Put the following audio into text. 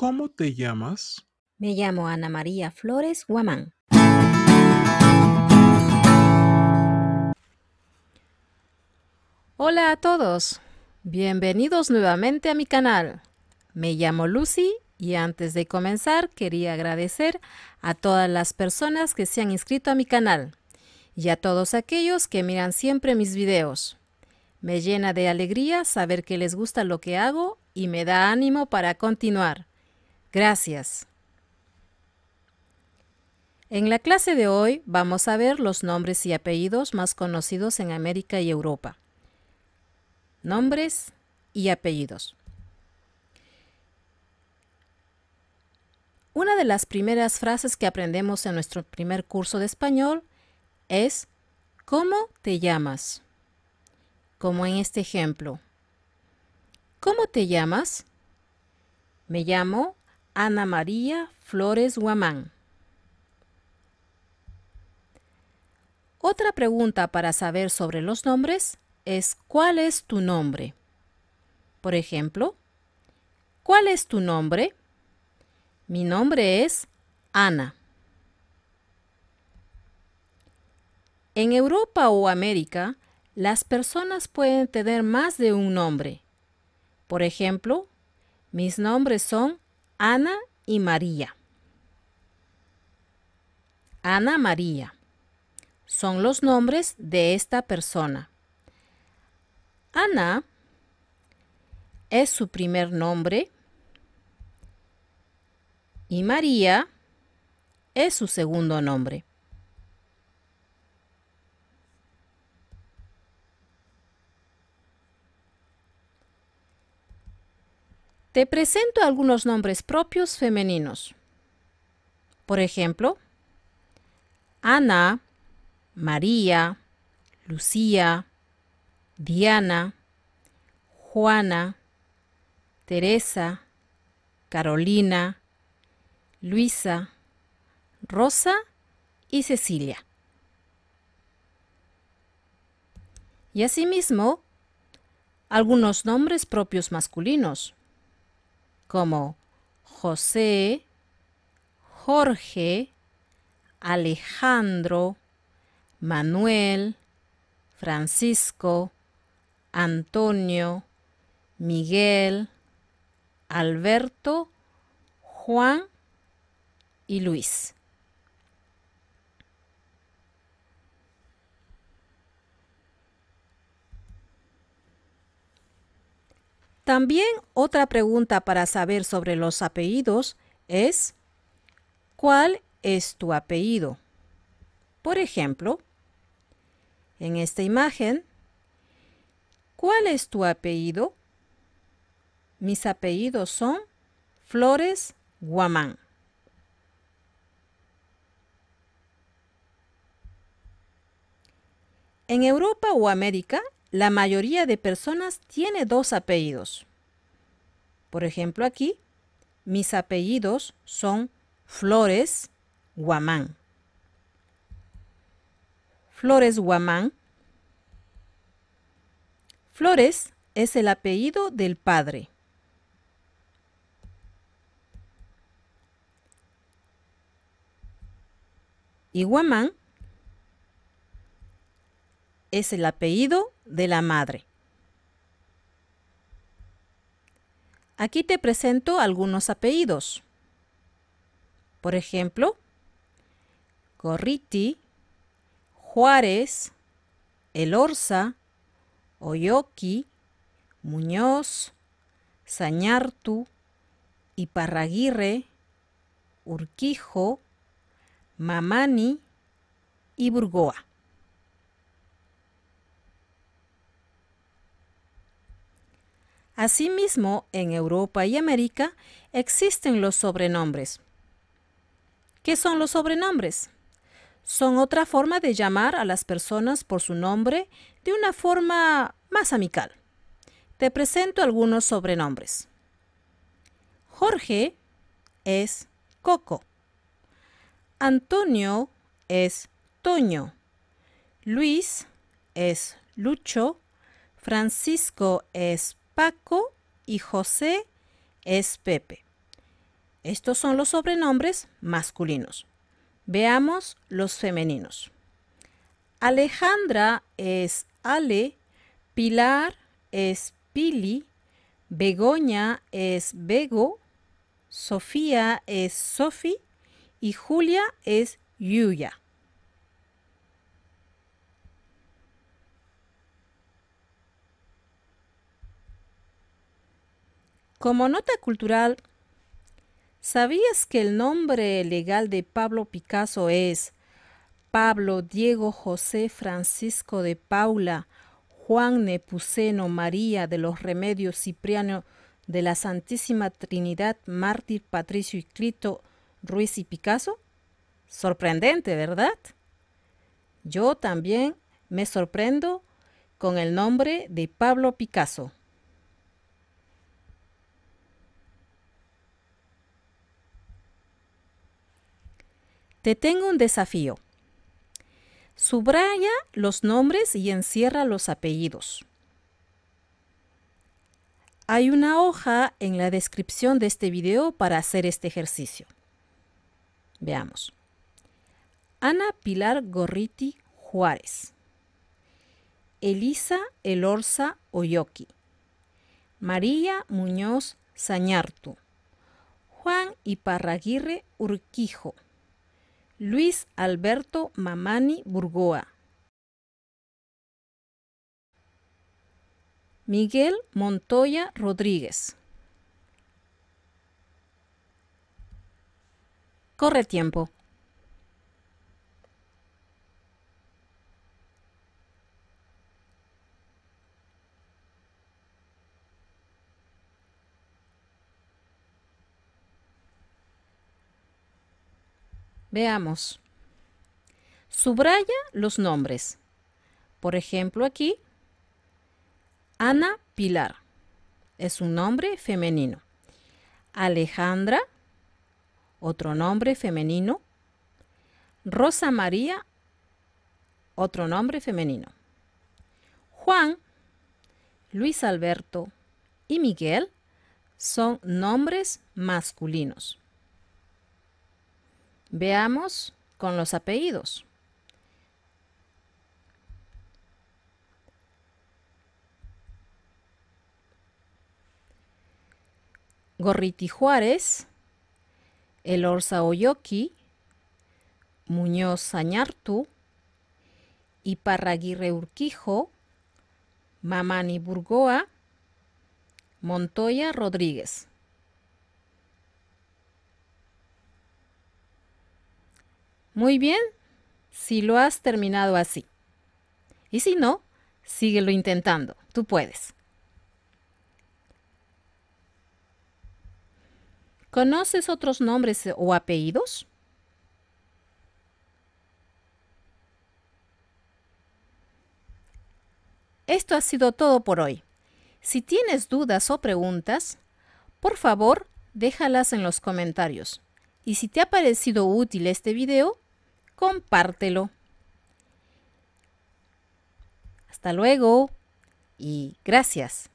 ¿Cómo te llamas? Me llamo Ana María Flores Guamán. Hola a todos, bienvenidos nuevamente a mi canal. Me llamo Lucy y antes de comenzar quería agradecer a todas las personas que se han inscrito a mi canal y a todos aquellos que miran siempre mis videos. Me llena de alegría saber que les gusta lo que hago y me da ánimo para continuar. Gracias. En la clase de hoy vamos a ver los nombres y apellidos más conocidos en América y Europa. Nombres y apellidos. Una de las primeras frases que aprendemos en nuestro primer curso de español es ¿Cómo te llamas? Como en este ejemplo. ¿Cómo te llamas? Me llamo Ana María Flores Guamán. Otra pregunta para saber sobre los nombres es ¿cuál es tu nombre? Por ejemplo, ¿cuál es tu nombre? Mi nombre es Ana. En Europa o América, las personas pueden tener más de un nombre. Por ejemplo, mis nombres son Ana y María. Ana María son los nombres de esta persona. Ana es su primer nombre y María es su segundo nombre. Te presento algunos nombres propios femeninos. Por ejemplo, Ana, María, Lucía, Diana, Juana, Teresa, Carolina, Luisa, Rosa y Cecilia. Y asimismo, algunos nombres propios masculinos como José, Jorge, Alejandro, Manuel, Francisco, Antonio, Miguel, Alberto, Juan y Luis. También otra pregunta para saber sobre los apellidos es ¿cuál es tu apellido? Por ejemplo, en esta imagen, ¿cuál es tu apellido? Mis apellidos son Flores Guamán. En Europa o América la mayoría de personas tiene dos apellidos. Por ejemplo, aquí mis apellidos son Flores Guamán. Flores Guamán. Flores es el apellido del padre. Y Guamán es el apellido de la madre. Aquí te presento algunos apellidos. Por ejemplo, Gorriti, Juárez, Elorza, Oyoki, Muñoz, Sañartu, Iparraguirre, Urquijo, Mamani y Burgoa. Asimismo, en Europa y América existen los sobrenombres. ¿Qué son los sobrenombres? Son otra forma de llamar a las personas por su nombre de una forma más amical. Te presento algunos sobrenombres. Jorge es Coco. Antonio es Toño. Luis es Lucho. Francisco es Paco y José es Pepe. Estos son los sobrenombres masculinos. Veamos los femeninos. Alejandra es Ale, Pilar es Pili, Begoña es Bego, Sofía es Sofi y Julia es Yuya. Como nota cultural, ¿sabías que el nombre legal de Pablo Picasso es Pablo Diego José Francisco de Paula Juan Nepuceno María de los Remedios Cipriano de la Santísima Trinidad Mártir Patricio y Clito Ruiz y Picasso? Sorprendente, ¿verdad? Yo también me sorprendo con el nombre de Pablo Picasso. Te tengo un desafío. Subraya los nombres y encierra los apellidos. Hay una hoja en la descripción de este video para hacer este ejercicio. Veamos. Ana Pilar Gorriti Juárez. Elisa Elorza Oyoki. María Muñoz Sañartu. Juan Iparraguirre Urquijo. Luis Alberto Mamani Burgoa. Miguel Montoya Rodríguez. Corre tiempo. Veamos. Subraya los nombres. Por ejemplo, aquí, Ana Pilar es un nombre femenino. Alejandra, otro nombre femenino. Rosa María, otro nombre femenino. Juan, Luis Alberto y Miguel son nombres masculinos. Veamos con los apellidos. Gorriti Juárez, Elorza Oyoki, Muñoz Añartu, Iparraguirre Urquijo, Mamani Burgoa, Montoya Rodríguez. Muy bien, si lo has terminado así. Y si no, síguelo intentando, tú puedes. ¿Conoces otros nombres o apellidos? Esto ha sido todo por hoy. Si tienes dudas o preguntas, por favor, déjalas en los comentarios. Y si te ha parecido útil este video, compártelo. Hasta luego y gracias.